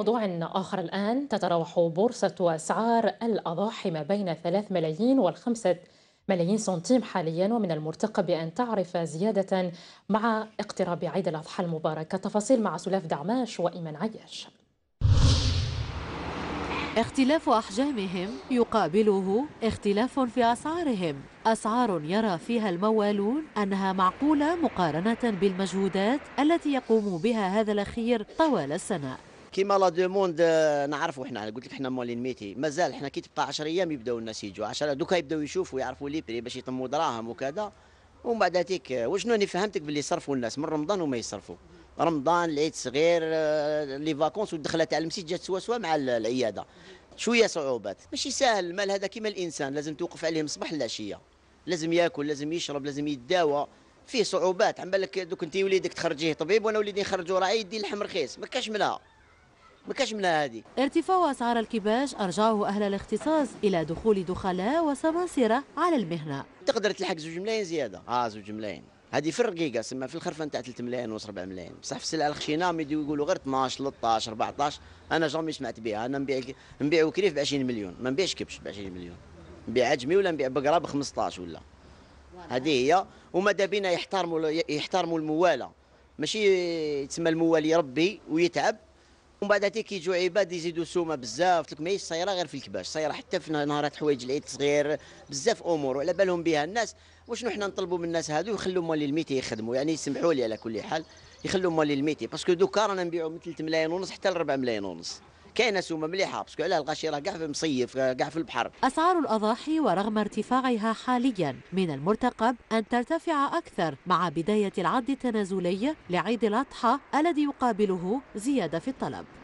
موضوع آخر الآن تتراوح بورصة أسعار الأضاحي ما بين 3 ملايين و5 ملايين سنتيم حاليا ومن المرتقب أن تعرف زيادة مع اقتراب عيد الأضحى المبارك التفاصيل مع سلاف دعماش وإيمان عياش اختلاف أحجامهم يقابله اختلاف في أسعارهم أسعار يرى فيها الموالون أنها معقولة مقارنة بالمجهودات التي يقوم بها هذا الأخير طوال السنة كيما لا دوموند آه، نعرفوا احنا قلت لك احنا مولين ميتي مازال احنا كي تبقى 10 ايام يبداو الناس يجوا 10 دوكا يبداو يشوفوا يعرفوا لي بري باش يطموا دراهم وكذا ومن بعد هذيك آه، وشنو اللي فهمتك باللي يصرفوا الناس من رمضان وما يصرفوا رمضان العيد صغير آه، لي فاكونس والدخله تاع المسجد جات سوا سوا مع العياده شويه صعوبات ماشي ساهل المال هذا كيما الانسان لازم توقف عليه من الصباح للعشيه لازم ياكل لازم يشرب لازم يداوى فيه صعوبات عم بالك دوك انت وليدك تخرجيه طبيب وانا وليدي نخرجوا راعي يدي لحم رخيص ما كاش منها ما كاش منها هذه ارتفاع اسعار الكباش ارجعه اهل الاختصاص الى دخول دخلاء وسماسره على المهنه تقدر تلحق زوج ملايين زياده اه زوج ملايين هذه في الرقيقه سما في الخرفه نتاع 3 ملايين و4 ملايين بصح في السلعه الخشينه يديو يقولوا غير 12 13 14 انا جامي سمعت بها انا نبيع نبيعو كريف ب 20 مليون ما نبيعش كبش ب 20 مليون نبيع عجمي ولا نبيع بقره ب 15 ولا هذه هي وماذا بينا يحترموا يحترموا المواله ماشي تسمى الموالي ربي ويتعب ومن بعد تي كيجوا عباد يزيدوا سومه بزاف ما ماهيش صايره غير في الكباش صايره حتى في نهارات حوايج العيد صغير بزاف امور وعلى بالهم بها الناس وشنو حنا نطلبوا من الناس هادو يخلوا مالي الميتي يخدموا يعني يسمحوا لي على كل حال يخلوا مالي الميتي باسكو دوكا رانا نبيعوا من 3 ملايين ونص حتى ل 4 ملايين ونص كينسوا مليحه باسكو علاه القشيره كاع في مصيف كاع في البحر اسعار الاضاحي ورغم ارتفاعها حاليا من المرتقب ان ترتفع اكثر مع بدايه العد التنازلي لعيد الاضحى الذي يقابله زياده في الطلب